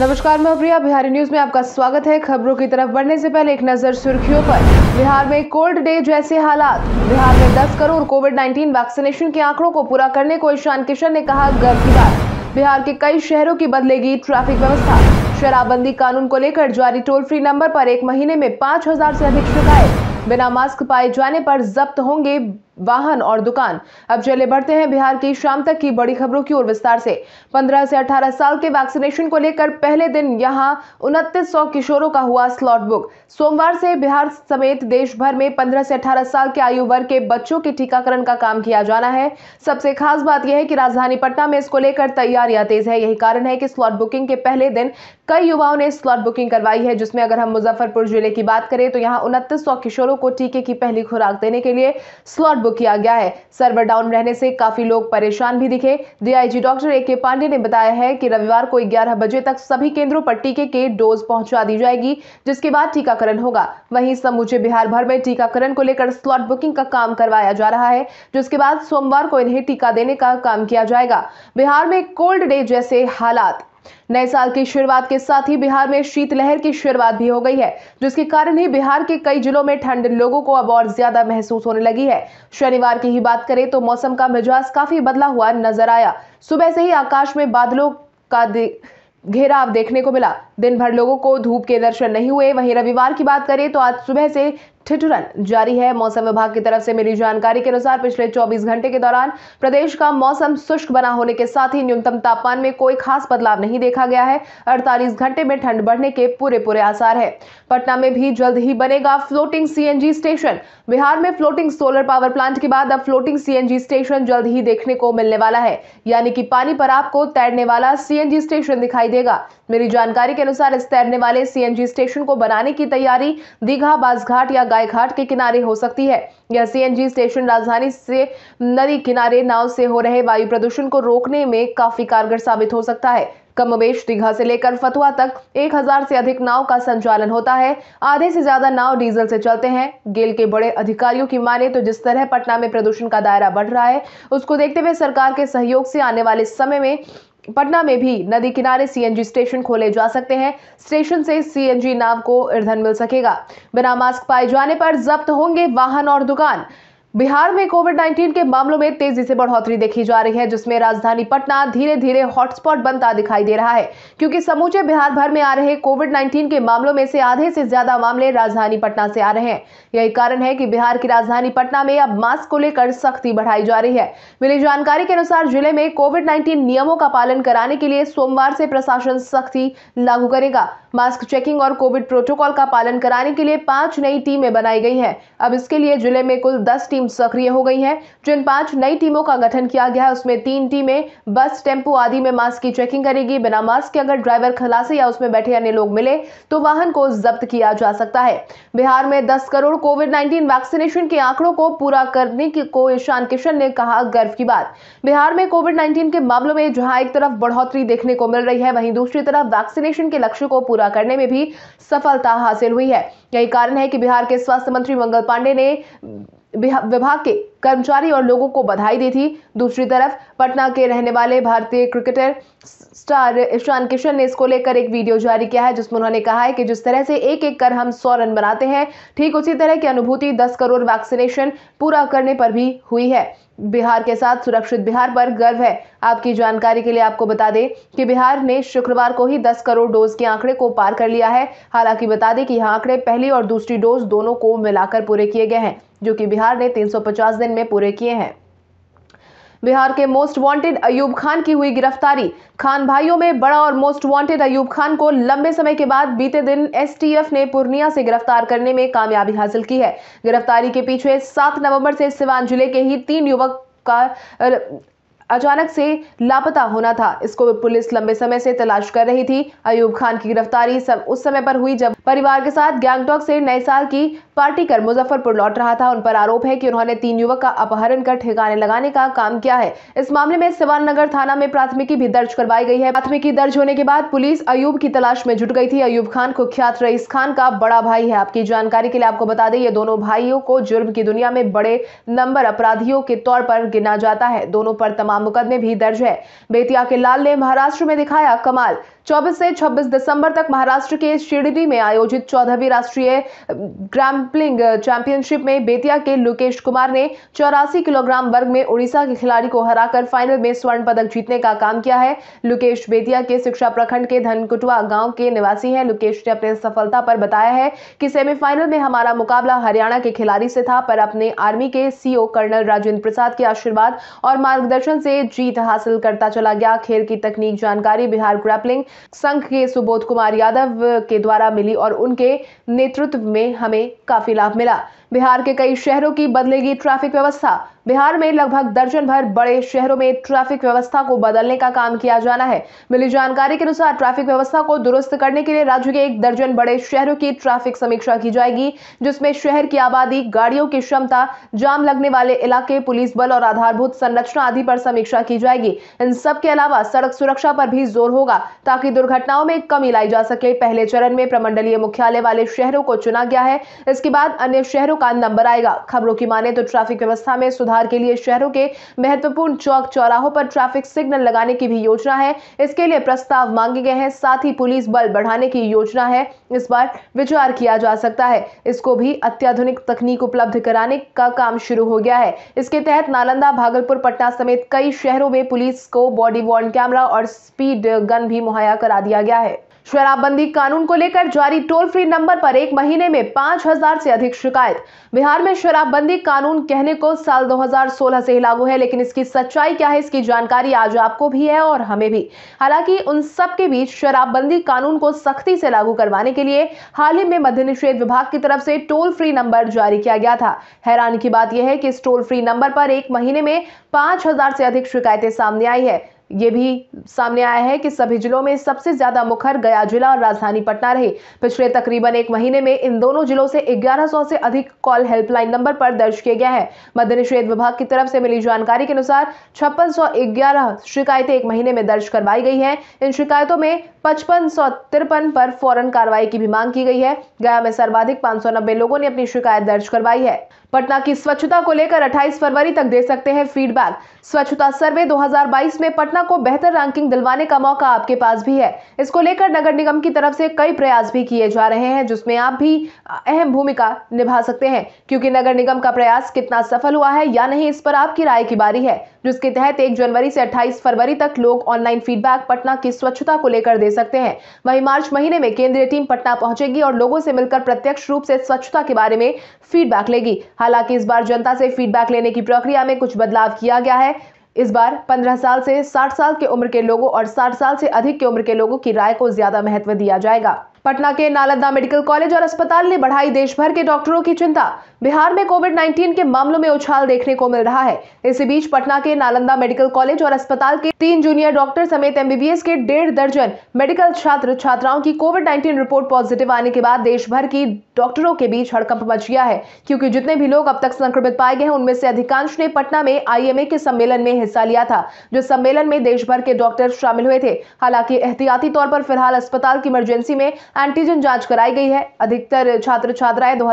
नमस्कार मैं प्रिया बिहारी न्यूज में आपका स्वागत है खबरों की तरफ बढ़ने से पहले एक नजर सुर्खियों पर बिहार में कोल्ड डे जैसे हालात बिहार में 10 करोड़ कोविड 19 वैक्सीनेशन के आंकड़ों को पूरा करने को ईशान किशन ने कहा गर्व की बात बिहार के कई शहरों की बदलेगी ट्रैफिक व्यवस्था शराबबंदी कानून को लेकर जारी टोल फ्री नंबर आरोप एक महीने में पाँच हजार अधिक शिकायत बिना मास्क पाए जाने आरोप जब्त होंगे वाहन और दुकान अब चले बढ़ते हैं बिहार की शाम तक की बड़ी खबरों की ओर विस्तार से 15 से 18 साल के वैक्सीनेशन को लेकर पहले दिन यहां उनतीस किशोरों का हुआ स्लॉट बुक सोमवार से बिहार समेत देश भर में 15 से 18 साल के आयु वर्ग के बच्चों के टीकाकरण का काम किया जाना है सबसे खास बात यह है कि राजधानी पटना में इसको लेकर तैयारियां तेज है यही कारण है कि स्लॉट बुकिंग के पहले दिन कई युवाओं ने स्लॉट बुकिंग करवाई है जिसमें अगर हम मुजफ्फरपुर जिले की बात करें तो यहाँ उनतीस किशोरों को टीके की पहली खुराक देने के लिए स्लॉट को किया गया है सर्वर डाउन रहने से काफी लोग परेशान भी दिखे डीआईजी डॉक्टर ए के पांडे ने बताया है कि रविवार को ग्यारह बजे तक सभी केंद्रों पर टीके के डोज पहुंचा दी जाएगी जिसके बाद टीकाकरण होगा वहीं समूचे बिहार भर में टीकाकरण को लेकर स्लॉट बुकिंग का काम करवाया जा रहा है जिसके बाद सोमवार को इन्हें टीका देने का काम किया जाएगा बिहार में कोल्ड डे जैसे हालात नए साल की शुरुआत के साथ ही बिहार में शीतलहर की शुरुआत भी हो गई है जिसके कारण ही बिहार के कई जिलों में ठंड लोगों को अब और ज्यादा महसूस होने लगी है शनिवार की ही बात करें तो मौसम का मिजाज काफी बदला हुआ नजर आया सुबह से ही आकाश में बादलों का घेराव देखने को मिला दिन भर लोगों को धूप के दर्शन नहीं हुए वहीं रविवार की बात करें तो आज सुबह से ठिठुरन जारी है मौसम विभाग की तरफ से मिली जानकारी के अनुसार पिछले 24 घंटे के दौरान प्रदेश का मौसम शुष्क बना होने के साथ ही न्यूनतम तापमान में कोई खास बदलाव नहीं देखा गया है 48 घंटे में ठंड बढ़ने के पूरे पूरे आसार है पटना में भी जल्द ही बनेगा फ्लोटिंग सीएनजी स्टेशन बिहार में फ्लोटिंग सोलर पावर प्लांट के बाद अब फ्लोटिंग सीएनजी स्टेशन जल्द ही देखने को मिलने वाला है यानी कि पानी पर आपको तैरने वाला सीएनजी स्टेशन दिखाई देगा मेरी जानकारी के अनुसार इस तैरने वाले सीएनजी स्टेशन को बनाने की तैयारी दीघा बासघाट या गाय घाट के किनारे हो सकती है यह सीएनजी स्टेशन राजधानी से नदी किनारे नाव से हो रहे वायु प्रदूषण को रोकने में काफी कारगर साबित हो सकता है कमोबेश दीघा से लेकर फतुआ तक 1000 से अधिक नाव का संचालन होता है आधे से ज्यादा नाव डीजल से चलते हैं गेल के बड़े अधिकारियों की माने तो जिस तरह पटना में प्रदूषण का दायरा बढ़ रहा है उसको देखते हुए सरकार के सहयोग से आने वाले समय में पटना में भी नदी किनारे सीएनजी स्टेशन खोले जा सकते हैं स्टेशन से सीएनजी नाव को ईंधन मिल सकेगा बिना मास्क पाए जाने पर जब्त होंगे वाहन और दुकान बिहार में कोविड 19 के मामलों में तेजी से बढ़ोतरी देखी जा रही है जिसमें राजधानी पटना धीरे धीरे हॉटस्पॉट बनता दिखाई दे रहा है क्योंकि समूचे बिहार भर में आ रहे कोविड 19 के मामलों में से आधे से ज्यादा मामले राजधानी पटना से आ रहे हैं यही कारण है कि बिहार की राजधानी पटना में अब मास्क को लेकर सख्ती बढ़ाई जा रही है मिली जानकारी के अनुसार जिले में कोविड नाइन्टीन नियमों का पालन कराने के लिए सोमवार से प्रशासन सख्ती लागू करेगा मास्क चेकिंग और कोविड प्रोटोकॉल का पालन कराने के लिए पांच नई टीमें बनाई गई है अब इसके लिए जिले में कुल दस टीम टीम सक्रिय हो गई है जिन पांच नई टीमों का गठन किया गया है उसमें तीन टीमें बस टेम्पो आदि में मास्क की चेकिंग करेगी बिना मास्क के अगर ड्राइवर खलासे या उसमें बैठे अन्य लोग मिले तो वाहन को जब्त किया जा सकता है बिहार में दस करोड़ कोविड नाइन्टीन वैक्सीनेशन के आंकड़ों को पूरा करने की को ईशान किशन ने कहा गर्व की बात बिहार में कोविड नाइन्टीन के मामलों में जहां एक तरफ बढ़ोतरी देखने को मिल रही है वहीं दूसरी तरफ वैक्सीनेशन के लक्ष्य को पूरा करने में भी सफलता हासिल हुई है यही कारण है कि बिहार के स्वास्थ्य मंत्री मंगल पांडे ने विभाग के कर्मचारी और लोगों को बधाई दी थी दूसरी तरफ पटना के रहने वाले भारतीय क्रिकेटर स्टार ईशान किशन ने इसको लेकर एक वीडियो जारी किया है जिसमें उन्होंने कहा है कि जिस तरह से एक एक कर हम सौ रन बनाते हैं ठीक उसी तरह की अनुभूति दस करोड़ वैक्सीनेशन पूरा करने पर भी हुई है बिहार के साथ सुरक्षित बिहार पर गर्व है आपकी जानकारी के लिए आपको बता दें कि बिहार ने शुक्रवार को ही 10 करोड़ डोज के आंकड़े को पार कर लिया है हालांकि बता दें कि यह आंकड़े पहली और दूसरी डोज दोनों को मिलाकर पूरे किए गए हैं जो कि बिहार ने 350 दिन दिन में पूरे किए हैं बिहार के मोस्ट वांटेड अयूब खान की हुई गिरफ्तारी खान भाइयों में बड़ा और मोस्ट वांटेड अयूब खान को लंबे समय के बाद बीते दिन एसटीएफ ने पूर्णिया से गिरफ्तार करने में कामयाबी हासिल की है गिरफ्तारी के पीछे सात नवंबर से सिवान जिले के ही तीन युवक का अचानक से लापता होना था इसको पुलिस लंबे समय से तलाश कर रही थी अयूब खान की गिरफ्तारी सब उस समय पर हुई जब परिवार के साथ गैंगटॉक से नए साल की पार्टी कर मुजफ्फरपुर लौट रहा था उन पर आरोप है कि उन्होंने तीन युवक का अपहरण कर ठिकाने लगाने का काम किया है इस मामले में सिवान नगर थाना में प्राथमिकी भी दर्ज करवाई गई है प्राथमिकी दर्ज होने के बाद पुलिस अयूब की तलाश में जुट गई थी अयूब खान कुख्यात रईस खान का बड़ा भाई है आपकी जानकारी के लिए आपको बता दें ये दोनों भाइयों को जुर्म की दुनिया में बड़े नंबर अपराधियों के तौर पर गिना जाता है दोनों पर तमाम मुकदमे भी दर्ज है बेतिया के लाल ने महाराष्ट्र में दिखाया कमाल 24 से 26 दिसंबर तक महाराष्ट्र के शिरडी में आयोजित चौदहवीं राष्ट्रीय ग्रैम्पलिंग चैंपियनशिप में बेतिया के लोकेश कुमार ने चौरासी किलोग्राम वर्ग में उड़ीसा के खिलाड़ी को हराकर फाइनल में स्वर्ण पदक जीतने का काम किया है लोकेश बेतिया के शिक्षा प्रखंड के धनकुटवा गांव के निवासी हैं लोकेश ने अपने सफलता पर बताया है कि सेमीफाइनल में हमारा मुकाबला हरियाणा के खिलाड़ी से था पर अपने आर्मी के सीओ कर्नल राजेंद्र प्रसाद के आशीर्वाद और मार्गदर्शन से जीत हासिल करता चला गया खेल की तकनीक जानकारी बिहार ग्रैपलिंग संघ के सुबोध कुमार यादव के द्वारा मिली और उनके नेतृत्व में हमें काफी लाभ मिला बिहार के कई शहरों की बदलेगी ट्रैफिक व्यवस्था बिहार में लगभग दर्जन भर बड़े शहरों में ट्रैफिक व्यवस्था को बदलने का काम किया जाना है मिली जानकारी के अनुसार ट्रैफिक व्यवस्था को दुरुस्त करने के लिए राज्य के एक दर्जन बड़े शहरों की ट्रैफिक समीक्षा की जाएगी जिसमें शहर की आबादी गाड़ियों की क्षमता जाम लगने वाले इलाके पुलिस बल और आधारभूत संरचना आदि पर समीक्षा की जाएगी इन सब के अलावा सड़क सुरक्षा पर भी जोर होगा ताकि दुर्घटनाओं में कमी लाई जा सके पहले चरण में प्रमंडलीय मुख्यालय वाले शहरों को चुना गया है इसके बाद अन्य शहरों का नंबर आएगा खबरों की माने तो ट्रैफिक व्यवस्था में सुधार के लिए शहरों के महत्वपूर्ण चौक चौराहों पर ट्रैफिक सिग्नल लगाने की भी योजना है इसके लिए प्रस्ताव मांगे गए हैं साथ ही पुलिस बल बढ़ाने की योजना है इस बार विचार किया जा सकता है इसको भी अत्याधुनिक तकनीक उपलब्ध कराने का काम शुरू हो गया है इसके तहत नालंदा भागलपुर पटना समेत कई शहरों में पुलिस को बॉडी वॉर्न कैमरा और स्पीड गन भी मुहैया करा दिया गया है शराबबंदी कानून को लेकर जारी टोल फ्री नंबर पर एक महीने में 5000 हजार से अधिक शिकायत बिहार में शराबबंदी कानून कहने को साल 2016 से ही लागू है लेकिन इसकी सच्चाई क्या है इसकी जानकारी आज आपको भी है और हमें भी हालांकि उन सब के बीच शराबबंदी कानून को सख्ती से लागू करवाने के लिए हाल ही में मध्य निषेध विभाग की तरफ से टोल फ्री नंबर जारी किया गया था हैरान की बात यह है कि इस टोल फ्री नंबर पर एक महीने में पांच हजार से अधिक शिकायतें सामने आई है ये भी सामने आया है कि सभी जिलों में सबसे ज्यादा मुखर गया जिला और राजधानी पटना रहे पिछले तकरीबन एक महीने में इन दोनों जिलों से 1100 से अधिक कॉल हेल्पलाइन नंबर पर दर्ज किया गया है मध्य निषेध विभाग की तरफ से मिली जानकारी के अनुसार छप्पन शिकायतें एक महीने में दर्ज करवाई गई है इन शिकायतों में पचपन पर फौरन कार्रवाई की भी मांग की गई है गया में सर्वाधिक पांच लोगों ने अपनी शिकायत दर्ज करवाई है पटना की स्वच्छता को लेकर 28 फरवरी तक दे सकते हैं फीडबैक स्वच्छता सर्वे 2022 में पटना को बेहतर रैंकिंग दिलवाने का मौका आपके पास भी है इसको लेकर नगर निगम की तरफ से कई प्रयास भी किए जा रहे हैं जिसमें आप भी अहम भूमिका निभा सकते हैं क्योंकि नगर निगम का प्रयास कितना सफल हुआ है या नहीं इस पर आपकी राय की बारी है जिसके तहत एक जनवरी से अट्ठाईस फरवरी तक लोग ऑनलाइन फीडबैक पटना की स्वच्छता को लेकर दे सकते हैं वही मार्च महीने में केंद्रीय टीम पटना पहुंचेगी और लोगों से मिलकर प्रत्यक्ष रूप से स्वच्छता के बारे में फीडबैक लेगी हालांकि इस बार जनता से फीडबैक लेने की प्रक्रिया में कुछ बदलाव किया गया है इस बार 15 साल से 60 साल के उम्र के लोगों और 60 साल से अधिक के उम्र के लोगों की राय को ज्यादा महत्व दिया जाएगा पटना के नालंदा मेडिकल कॉलेज और अस्पताल ने बढ़ाई देश भर के डॉक्टरों की चिंता बिहार में कोविड 19 के मामलों में उछाल देखने को मिल रहा है इसी बीच पटना के नालंदा मेडिकल कॉलेज और अस्पताल के तीन जूनियर डॉक्टर समेत एमबीबीएस के डेढ़ दर्जन मेडिकल छात्र छात्राओं की कोविड 19 रिपोर्ट पॉजिटिव आने के बाद देश भर की डॉक्टरों के बीच हड़कंप मच गया है क्योंकि जितने भी लोग अब तक संक्रमित पाए गए हैं उनमें से अधिकांश ने पटना में आईएमए के सम्मेलन में हिस्सा लिया था जो सम्मेलन में देश भर के डॉक्टर शामिल हुए थे हालांकि एहतियाती तौर पर फिलहाल अस्पताल की इमरजेंसी में एंटीजन जांच कराई गई है अधिकतर छात्र छात्राएं दो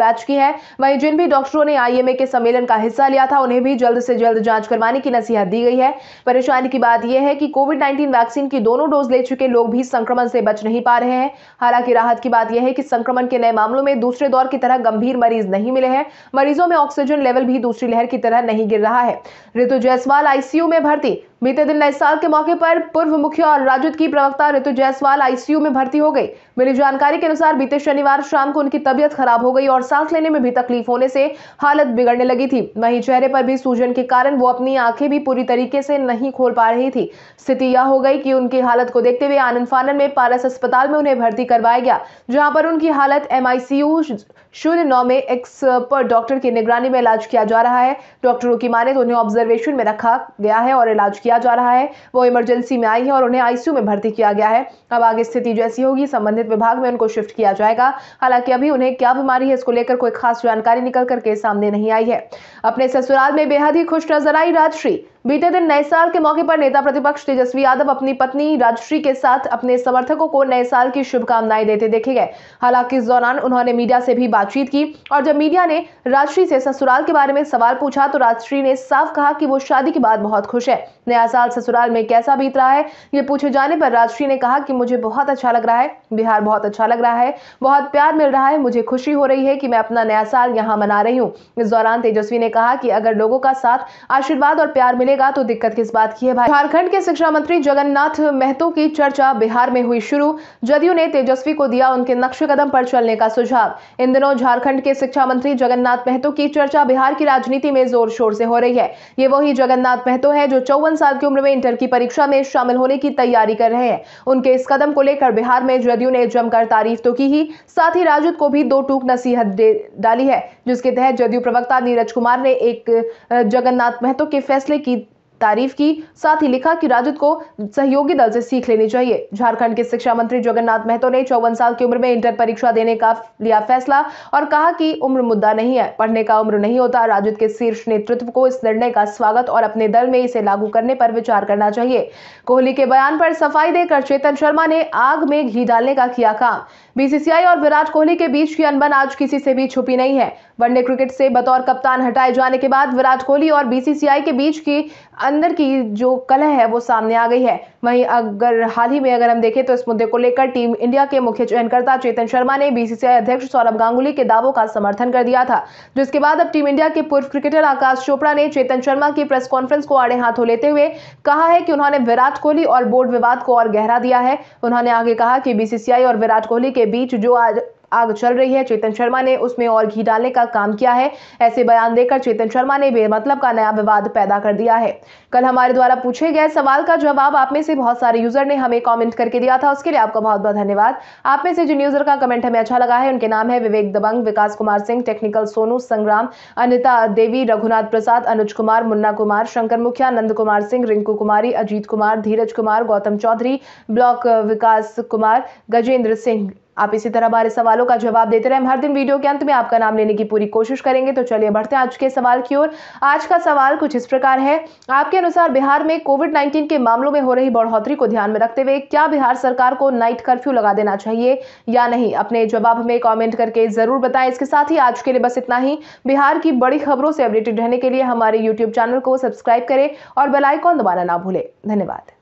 बैच की है वहीं जिन भी डॉक्टरों ने आईएमए के सम्मेलन का हिस्सा लिया था उन्हें भी जल्द से जल्द जांच करवाने की नसीहत दी गई है परेशानी की बात यह है कि कोविड नाइन्टीन वैक्सीन की दोनों डोज ले चुके लोग भी संक्रमण से बच नहीं पा रहे हैं हालांकि राहत की बात यह है कि संक्रमण के नए मामले मामलों में दूसरे दौर की तरह गंभीर मरीज नहीं मिले हैं मरीजों में ऑक्सीजन लेवल भी दूसरी लहर की तरह नहीं गिर रहा है ऋतु जायसवाल आईसीयू में भर्ती बीते दिन नए साल के मौके पर पूर्व मुखिया और राजद की प्रवक्ता ऋतु जायसवाल आईसीयू में भर्ती हो गई मिली जानकारी के अनुसार बीते शनिवार शाम को उनकी तबियत खराब हो गई और सांस लेने में भी तकलीफ होने से हालत बिगड़ने लगी थी वहीं चेहरे पर भी सूजन के कारण वो अपनी आंखें भी पूरी तरीके से नहीं खोल पा रही थी स्थिति यह हो गई की उनकी हालत को देखते हुए आनंद फानन में पारस अस्पताल में उन्हें भर्ती करवाया गया जहाँ पर उनकी हालत एम शून्य नौ में एक्सपर्ट डॉक्टर की निगरानी में इलाज किया जा रहा है डॉक्टरों की माने तो उन्हें ऑब्जर्वेशन में रखा गया है और इलाज किया जा रहा है वो इमरजेंसी में आई है और उन्हें आईसीयू में भर्ती किया गया है अब आगे स्थिति जैसी होगी संबंधित विभाग में उनको शिफ्ट किया जाएगा हालांकि अभी उन्हें क्या बीमारी है इसको लेकर कोई खास जानकारी निकल करके सामने नहीं आई है अपने ससुराल में बेहद ही खुश नजर आई राजश्री बीते दिन नए साल के मौके पर नेता प्रतिपक्ष तेजस्वी यादव अपनी पत्नी राजश्री के साथ अपने समर्थकों को नए साल की शुभकामनाएं देते देखे गए हालांकि इस दौरान उन्होंने मीडिया से भी बातचीत की और जब मीडिया ने राजश्री से ससुराल के बारे में सवाल पूछा तो राजश्री ने साफ कहा कि वो शादी के बाद बहुत खुश है नया साल ससुराल में कैसा बीत रहा है ये पूछे जाने पर राजश्री ने कहा कि मुझे बहुत अच्छा लग रहा है बिहार बहुत अच्छा लग रहा है बहुत प्यार मिल रहा है मुझे खुशी हो रही है कि मैं अपना नया साल यहाँ मना रही हूँ इस दौरान तेजस्वी ने कहा कि अगर लोगों का साथ आशीर्वाद और प्यार मिलेगा मिलेगा तो दिक्कत किस बात की है भाई झारखंड के शिक्षा मंत्री जगन्नाथ महतो की चर्चा बिहार में हुई शुरू जदयू ने तेजस्वी को दिया उनके नक्शे कदम पर चलने का सुझाव इन दिनों झारखंड के शिक्षा मंत्री जगन्नाथ महतो की चर्चा बिहार की राजनीति में जोर शोर से हो रही है ये वही जगन्नाथ महतो है जो चौवन साल की उम्र में इंटर की परीक्षा में शामिल होने की तैयारी कर रहे हैं उनके इस कदम को लेकर बिहार में जदयू ने जमकर तारीफ तो की ही साथ ही राजद को भी दो टूक नसीहत डाली है जिसके तहत जदयू प्रवक्ता नीरज कुमार ने एक जगन्नाथ महतो के फैसले की तारीफ की साथ ही लिखा कि राजद को सहयोगी दल से सीख लेनी चाहिए झारखंड के शिक्षा मंत्री जगन्नाथ महतो ने चौवन साल की उम्र में इंटर परीक्षा देने का लिया फैसला और कहा कि उम्र मुद्दा नहीं है पढ़ने का उम्र नहीं होता राजद के शीर्ष नेतृत्व को इस निर्णय का स्वागत और अपने दल में इसे लागू करने पर विचार करना चाहिए कोहली के बयान पर सफाई देकर चेतन शर्मा ने आग में घी डालने का किया काम बीसीसीआई और विराट कोहली के बीच की अनबन आज किसी से भी छुपी नहीं है वनडे क्रिकेट से बतौर कप्तान हटाए जाने के बाद विराट कोहली और बीसीसीआई के बीच की अंदर की जो कलह है वो सामने आ गई है वहीं अगर हाल ही में अगर हम देखें तो इस मुद्दे को लेकर टीम इंडिया के मुख्य चयनकर्ता चेतन शर्मा ने बीसीसीआई अध्यक्ष सौरभ गांगुली के दावों का समर्थन कर दिया था जिसके बाद अब टीम इंडिया के पूर्व क्रिकेटर आकाश चोपड़ा ने चेतन शर्मा की प्रेस कॉन्फ्रेंस को आड़े हाथों लेते हुए कहा है कि उन्होंने विराट कोहली और बोर्ड विवाद को और गहरा दिया है उन्होंने आगे कहा कि बीसीसीआई और विराट कोहली के बीच जो आग चल रही है चेतन शर्मा ने उसमें और घी डालने का काम किया है ऐसे बयान देकर चेतन शर्मा ने बेमतलब का नया विवाद पैदा कर दिया है कल हमारे द्वारा पूछे गए सवाल का जवाब आप में से बहुत सारे यूजर ने हमें कमेंट करके दिया था उसके लिए आपका बहुत बहुत धन्यवाद आप में से जिन यूजर का कमेंट हमें अच्छा लगा है उनके नाम है विवेक दबंग विकास कुमार सिंह टेक्निकल सोनू संग्राम अनिता देवी रघुनाथ प्रसाद अनुज कुमार मुन्ना कुमार शंकर मुखिया नंद कुमार सिंह रिंकू कुमारी अजीत कुमार धीरज कुमार गौतम चौधरी ब्लॉक विकास कुमार गजेंद्र सिंह आप इसी तरह हमारे सवालों का जवाब देते रहे हम हर दिन वीडियो के अंत में आपका नाम लेने की पूरी कोशिश करेंगे तो चलिए बढ़ते हैं आज के सवाल की ओर आज का सवाल कुछ इस प्रकार है आपके अनुसार बिहार में कोविड नाइन्टीन के मामलों में हो रही बढ़ोतरी को ध्यान में रखते हुए क्या बिहार सरकार को नाइट कर्फ्यू लगा देना चाहिए या नहीं अपने जवाब में कॉमेंट करके जरूर बताएं इसके साथ ही आज के लिए बस इतना ही बिहार की बड़ी खबरों से अपडेटेड रहने के लिए हमारे यूट्यूब चैनल को सब्सक्राइब करें और बेलाइकॉन दबाना ना भूलें धन्यवाद